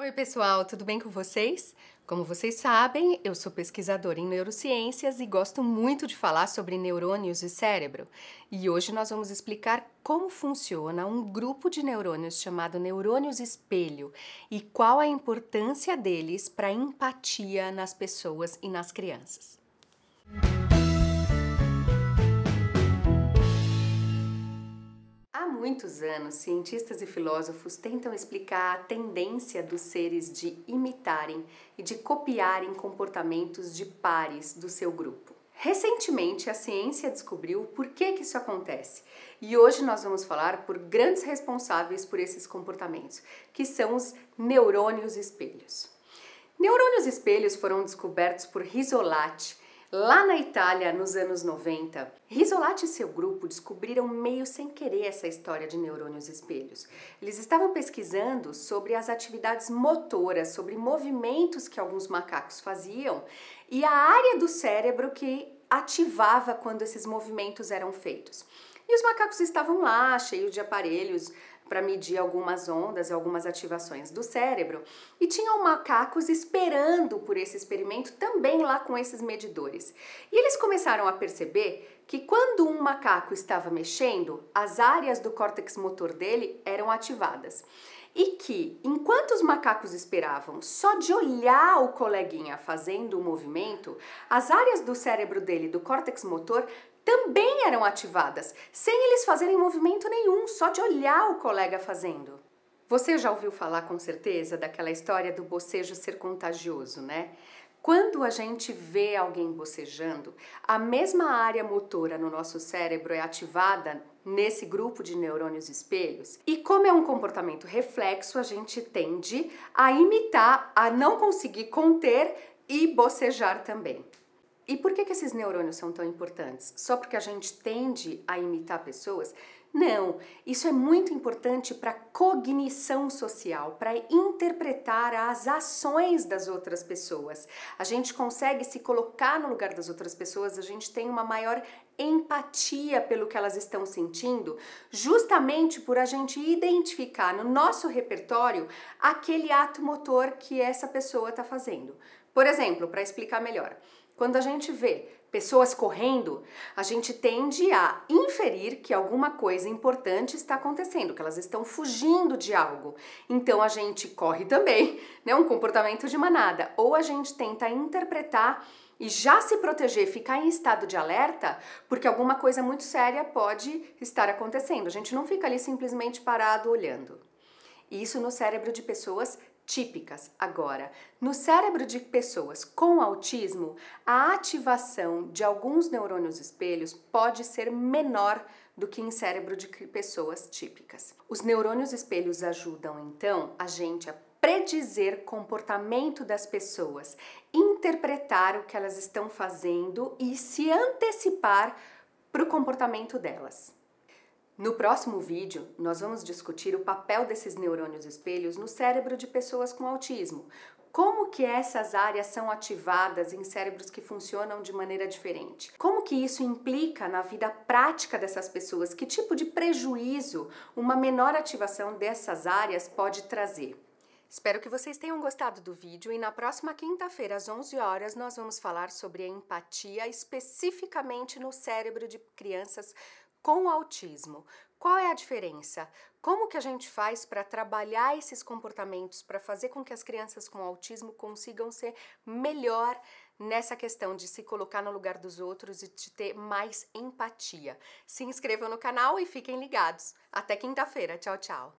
Oi, pessoal, tudo bem com vocês? Como vocês sabem, eu sou pesquisadora em neurociências e gosto muito de falar sobre neurônios e cérebro. E hoje nós vamos explicar como funciona um grupo de neurônios chamado neurônios espelho e qual a importância deles para a empatia nas pessoas e nas crianças. Música muitos anos, cientistas e filósofos tentam explicar a tendência dos seres de imitarem e de copiarem comportamentos de pares do seu grupo. Recentemente, a ciência descobriu por que, que isso acontece e hoje nós vamos falar por grandes responsáveis por esses comportamentos, que são os neurônios espelhos. Neurônios espelhos foram descobertos por Risolati Lá na Itália, nos anos 90, Risolati e seu grupo descobriram meio sem querer essa história de neurônios espelhos. Eles estavam pesquisando sobre as atividades motoras, sobre movimentos que alguns macacos faziam e a área do cérebro que ativava quando esses movimentos eram feitos. E os macacos estavam lá, cheios de aparelhos para medir algumas ondas e algumas ativações do cérebro. E tinham macacos esperando por esse experimento também lá com esses medidores. E eles começaram a perceber que quando um macaco estava mexendo, as áreas do córtex motor dele eram ativadas. E que, enquanto os macacos esperavam só de olhar o coleguinha fazendo o movimento, as áreas do cérebro dele, do córtex motor, também eram ativadas, sem eles fazerem movimento nenhum, só de olhar o colega fazendo. Você já ouviu falar com certeza daquela história do bocejo ser contagioso, né? Quando a gente vê alguém bocejando, a mesma área motora no nosso cérebro é ativada nesse grupo de neurônios espelhos. E como é um comportamento reflexo, a gente tende a imitar, a não conseguir conter e bocejar também. E por que, que esses neurônios são tão importantes? Só porque a gente tende a imitar pessoas? Não, isso é muito importante para cognição social, para interpretar as ações das outras pessoas. A gente consegue se colocar no lugar das outras pessoas, a gente tem uma maior empatia pelo que elas estão sentindo, justamente por a gente identificar no nosso repertório aquele ato motor que essa pessoa está fazendo. Por exemplo, para explicar melhor, quando a gente vê pessoas correndo, a gente tende a inferir que alguma coisa importante está acontecendo, que elas estão fugindo de algo. Então a gente corre também, né? Um comportamento de manada. Ou a gente tenta interpretar e já se proteger, ficar em estado de alerta, porque alguma coisa muito séria pode estar acontecendo. A gente não fica ali simplesmente parado olhando. E isso no cérebro de pessoas típicas. Agora, no cérebro de pessoas com autismo, a ativação de alguns neurônios espelhos pode ser menor do que em cérebro de pessoas típicas. Os neurônios espelhos ajudam então a gente a predizer comportamento das pessoas, interpretar o que elas estão fazendo e se antecipar para o comportamento delas. No próximo vídeo, nós vamos discutir o papel desses neurônios espelhos no cérebro de pessoas com autismo. Como que essas áreas são ativadas em cérebros que funcionam de maneira diferente? Como que isso implica na vida prática dessas pessoas? Que tipo de prejuízo uma menor ativação dessas áreas pode trazer? Espero que vocês tenham gostado do vídeo e na próxima quinta-feira às 11 horas nós vamos falar sobre a empatia especificamente no cérebro de crianças com o autismo. Qual é a diferença? Como que a gente faz para trabalhar esses comportamentos, para fazer com que as crianças com autismo consigam ser melhor nessa questão de se colocar no lugar dos outros e de ter mais empatia? Se inscrevam no canal e fiquem ligados. Até quinta-feira. Tchau, tchau.